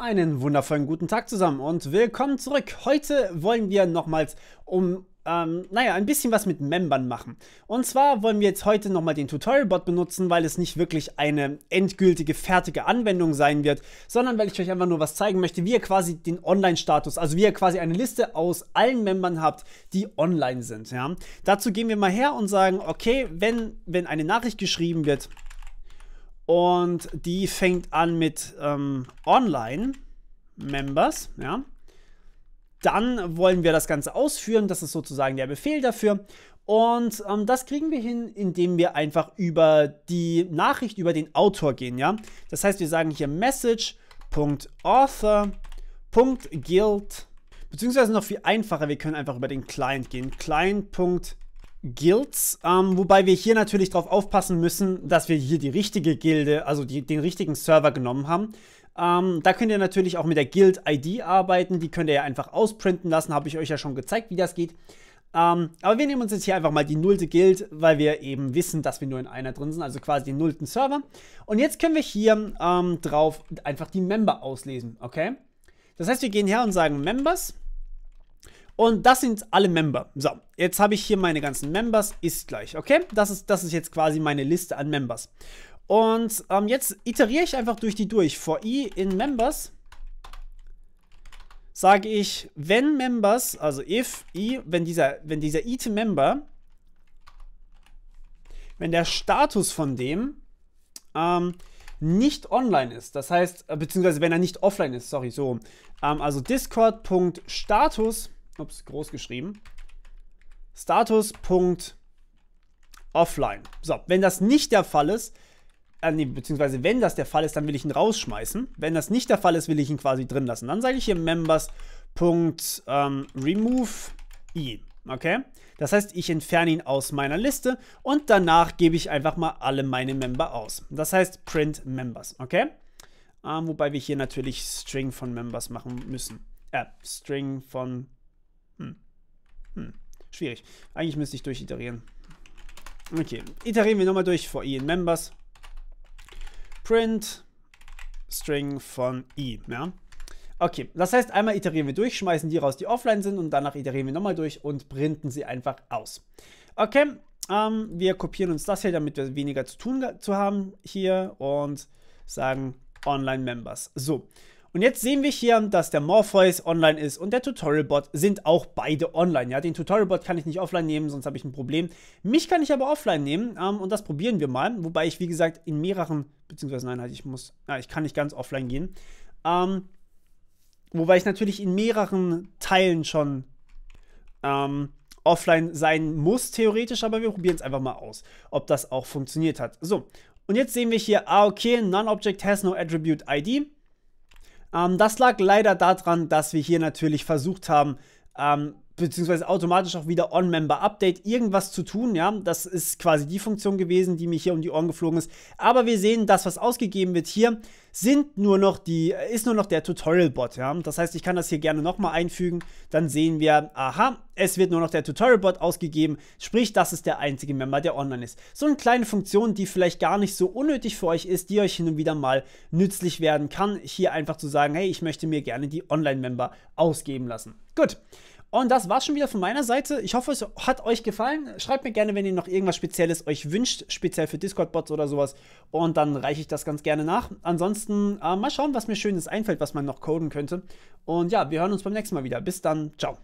Einen wundervollen guten Tag zusammen und willkommen zurück. Heute wollen wir nochmals um, ähm, naja, ein bisschen was mit Membern machen. Und zwar wollen wir jetzt heute nochmal den Tutorial-Bot benutzen, weil es nicht wirklich eine endgültige, fertige Anwendung sein wird, sondern weil ich euch einfach nur was zeigen möchte, wie ihr quasi den Online-Status, also wie ihr quasi eine Liste aus allen Membern habt, die online sind. Ja? Dazu gehen wir mal her und sagen, okay, wenn, wenn eine Nachricht geschrieben wird, und die fängt an mit ähm, Online-Members, ja. Dann wollen wir das Ganze ausführen, das ist sozusagen der Befehl dafür. Und ähm, das kriegen wir hin, indem wir einfach über die Nachricht, über den Autor gehen, ja. Das heißt, wir sagen hier message.author.guild, beziehungsweise noch viel einfacher, wir können einfach über den Client gehen, client.guild. Guilds, ähm, wobei wir hier natürlich darauf aufpassen müssen, dass wir hier die richtige Gilde, also die, den richtigen Server genommen haben. Ähm, da könnt ihr natürlich auch mit der Guild-ID arbeiten, die könnt ihr ja einfach ausprinten lassen, habe ich euch ja schon gezeigt, wie das geht. Ähm, aber wir nehmen uns jetzt hier einfach mal die nullte Guild, weil wir eben wissen, dass wir nur in einer drin sind, also quasi den nullten Server. Und jetzt können wir hier ähm, drauf einfach die Member auslesen, okay? Das heißt, wir gehen her und sagen Members und das sind alle Member. So, jetzt habe ich hier meine ganzen Members, ist gleich, okay? Das ist, das ist jetzt quasi meine Liste an Members. Und ähm, jetzt iteriere ich einfach durch die durch. For i in Members sage ich, wenn Members, also if i, wenn dieser, wenn dieser it-Member, wenn der Status von dem ähm, nicht online ist, das heißt, äh, beziehungsweise wenn er nicht offline ist, sorry, so, ähm, also discord.status ups, groß geschrieben, Status.offline. So, wenn das nicht der Fall ist, äh, nee, beziehungsweise wenn das der Fall ist, dann will ich ihn rausschmeißen. Wenn das nicht der Fall ist, will ich ihn quasi drin lassen. Dann sage ich hier members.remove i. Okay? Das heißt, ich entferne ihn aus meiner Liste und danach gebe ich einfach mal alle meine Member aus. Das heißt print members, okay? Ähm, wobei wir hier natürlich String von Members machen müssen. Äh, String von hm, schwierig. Eigentlich müsste ich durchiterieren. Okay, iterieren wir nochmal durch vor i e in Members. Print String von i, ja. Okay, das heißt, einmal iterieren wir durch, schmeißen die raus, die offline sind und danach iterieren wir nochmal durch und printen sie einfach aus. Okay, ähm, wir kopieren uns das hier, damit wir weniger zu tun zu haben hier und sagen online Members. So, und jetzt sehen wir hier, dass der Morpheus online ist und der Tutorialbot sind auch beide online. Ja, den Tutorialbot kann ich nicht offline nehmen, sonst habe ich ein Problem. Mich kann ich aber offline nehmen ähm, und das probieren wir mal. Wobei ich, wie gesagt, in mehreren, beziehungsweise nein, halt, ich muss, ja, ich kann nicht ganz offline gehen. Ähm, wobei ich natürlich in mehreren Teilen schon ähm, offline sein muss, theoretisch, aber wir probieren es einfach mal aus, ob das auch funktioniert hat. So, und jetzt sehen wir hier, ah, okay, NoneObject has no attribute ID. Ähm, das lag leider daran, dass wir hier natürlich versucht haben, ähm, beziehungsweise automatisch auch wieder On-Member-Update irgendwas zu tun. Ja, das ist quasi die Funktion gewesen, die mir hier um die Ohren geflogen ist. Aber wir sehen, das, was ausgegeben wird hier, sind nur noch die, ist nur noch der Tutorial-Bot. Ja, das heißt, ich kann das hier gerne nochmal einfügen. Dann sehen wir, aha, es wird nur noch der Tutorial-Bot ausgegeben. Sprich, das ist der einzige Member, der online ist. So eine kleine Funktion, die vielleicht gar nicht so unnötig für euch ist, die euch hin und wieder mal nützlich werden kann. Hier einfach zu sagen, hey, ich möchte mir gerne die Online-Member ausgeben lassen. Gut. Und das war's schon wieder von meiner Seite. Ich hoffe, es hat euch gefallen. Schreibt mir gerne, wenn ihr noch irgendwas Spezielles euch wünscht, speziell für Discord-Bots oder sowas. Und dann reiche ich das ganz gerne nach. Ansonsten äh, mal schauen, was mir Schönes einfällt, was man noch coden könnte. Und ja, wir hören uns beim nächsten Mal wieder. Bis dann. Ciao.